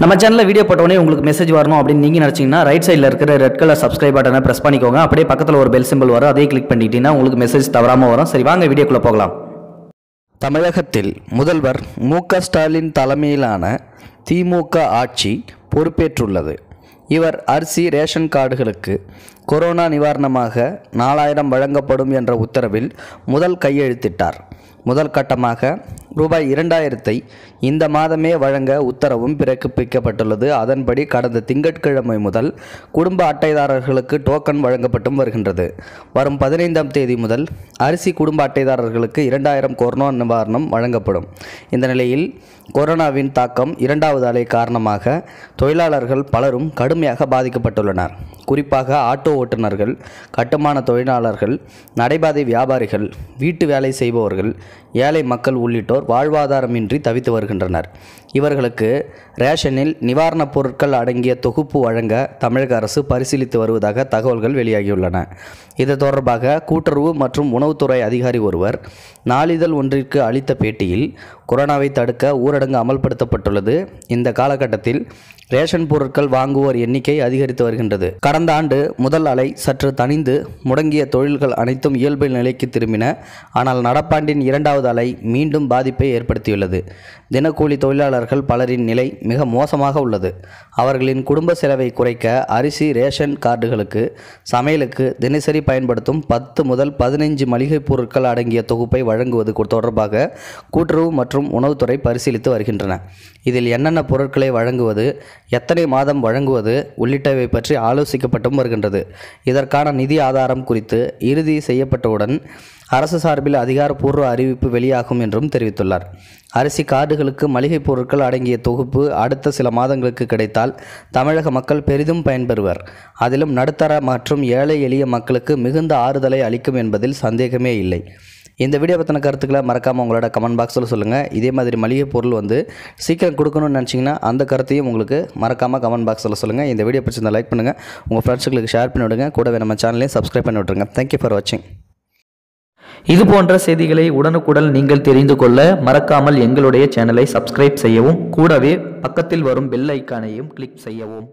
நம்ம சேனலில் வீடியோ போட்டோடனே உங்களுக்கு மெசேஜ் வரணும் அப்படின்னு நீங்கள் நினச்சிங்கன்னா ரைட் சைடில் இருக்கிற ரெட் கலர் சப்ஸ்கிரைப் பட்டனை ப்ரெஸ் பண்ணிக்கோங்க அப்படியே பக்கத்தில் ஒரு பெல் சிம்பிள் வரும் அதே கிளிக் பண்ணிட்டீங்கன்னா உங்களுக்கு மெசேஜ் தவறாமல் வரும் சரி வாங்க வீடியோக்குள்ளே போகலாம் தமிழகத்தில் முதல்வர் மு ஸ்டாலின் தலைமையிலான திமுக ஆட்சி பொறுப்பேற்றுள்ளது இவர் அரிசி ரேஷன் கார்டுகளுக்கு கொரோனா நிவாரணமாக நாலாயிரம் வழங்கப்படும் என்ற உத்தரவில் முதல் கையெழுத்திட்டார் முதல் கட்டமாக ரூபாய் இரண்டாயிரத்தை இந்த மாதமே வழங்க உத்தரவும் பிறப்பிக்கப்பட்டுள்ளது அதன்படி கடந்த திங்கட்கிழமை முதல் குடும்ப அட்டைதாரர்களுக்கு டோக்கன் வழங்கப்பட்டும் வருகின்றது வரும் பதினைந்தாம் தேதி முதல் அரிசி குடும்ப அட்டைதாரர்களுக்கு இரண்டாயிரம் கொரோனா நிவாரணம் வழங்கப்படும் இந்த நிலையில் கொரோனாவின் தாக்கம் இரண்டாவது அலை காரணமாக தொழிலாளர்கள் பலரும் கடுமையாக பாதிக்கப்பட்டுள்ளனர் குறிப்பாக ஆட்டோ ஓட்டுநர்கள் கட்டுமான தொழிலாளர்கள் நடைபாதை வியாபாரிகள் வீட்டு வேலை செய்பவர்கள் ஏழை மக்கள் உள்ளிட்டோர் வாழ்வாதாரமின்றி தவித்து வருகின்றனர் இவர்களுக்கு ரேஷனில் நிவாரணப் பொருட்கள் அடங்கிய தொகுப்பு வழங்க தமிழக அரசு பரிசீலித்து வருவதாக தகவல்கள் வெளியாகியுள்ளன இது தொடர்பாக கூட்டுறவு மற்றும் உணவுத்துறை அதிகாரி ஒருவர் நாளிதழ் ஒன்றிற்கு அளித்த பேட்டியில் கொரோனாவை தடுக்க ஊரடங்கு அமல்படுத்தப்பட்டுள்ளது இந்த காலகட்டத்தில் ரேஷன் பொருட்கள் வாங்குவோர் எண்ணிக்கை அதிகரித்து வருகின்றது கடந்த ஆண்டு முதல் அலை சற்று தணிந்து முடங்கிய தொழில்கள் அனைத்தும் இயல்பு நிலைக்கு திரும்பின ஆனால் நடப்பாண்டின் இரண்டாவது அலை மீண்டும் பாதிப்பை ஏற்படுத்தியுள்ளது தினக்கூலி தொழிலாளர்கள் பலரின் நிலை மிக மோசமாக உள்ளது அவர்களின் குடும்ப செலவை குறைக்க அரிசி ரேஷன் கார்டுகளுக்கு சமையலுக்கு தினசரி பயன்படுத்தும் பத்து முதல் பதினைஞ்சு மளிகை பொருட்கள் அடங்கிய தொகுப்பை வழங்குவது தொடர்பாக கூட்டுறவு மற்றும் மற்றும் உணவுத்துறை பரிசீலித்து வருகின்றன இதில் என்னென்ன பொருட்களை வழங்குவது எத்தனை மாதம் வழங்குவது உள்ளிட்டவை பற்றி ஆலோசிக்கப்பட்டும் வருகின்றது இதற்கான நிதி ஆதாரம் குறித்து இறுதி செய்யப்பட்டவுடன் அரசு சார்பில் அதிகாரப்பூர்வ அறிவிப்பு வெளியாகும் என்றும் தெரிவித்துள்ளார் அரிசி கார்டுகளுக்கு மளிகைப் பொருட்கள் அடங்கிய தொகுப்பு அடுத்த சில மாதங்களுக்கு கிடைத்தால் தமிழக மக்கள் பெரிதும் பயன்பெறுவர் அதிலும் நடுத்தர மற்றும் ஏழை எளிய மக்களுக்கு மிகுந்த ஆறுதலை அளிக்கும் என்பதில் சந்தேகமே இல்லை இந்த வீடியோ பற்றின கருத்துக்களை மறக்காமல் உங்களோட கமெண்ட் பாக்ஸில் சொல்லுங்கள் இதே மாதிரி மளிகை பொருள் வந்து சீக்கிரம் கொடுக்கணும்னு நினச்சிங்கன்னா அந்த கருத்தையும் உங்களுக்கு மறக்காமல் கமெண்ட் பாக்ஸில் சொல்லுங்கள் இந்த வீடியோ பிடிச்சிருந்தா லைக் பண்ணுங்கள் உங்கள் ஃப்ரெண்ட்ஸுக்கு ஷேர் பண்ணி விடுங்க கூடவே நம்ம சேனலையும் சப்ஸ்கிரைப் பண்ணி விட்டுருங்க தேங்க்யூ ஃபார் வாட்சிங் இது போன்ற செய்திகளை உடனுக்குடன் நீங்கள் தெரிந்து கொள்ள மறக்காமல் எங்களுடைய சேனலை சப்ஸ்கிரைப் செய்யவும் கூடவே பக்கத்தில் வரும் பெல் ஐக்கானையும் கிளிக் செய்யவும்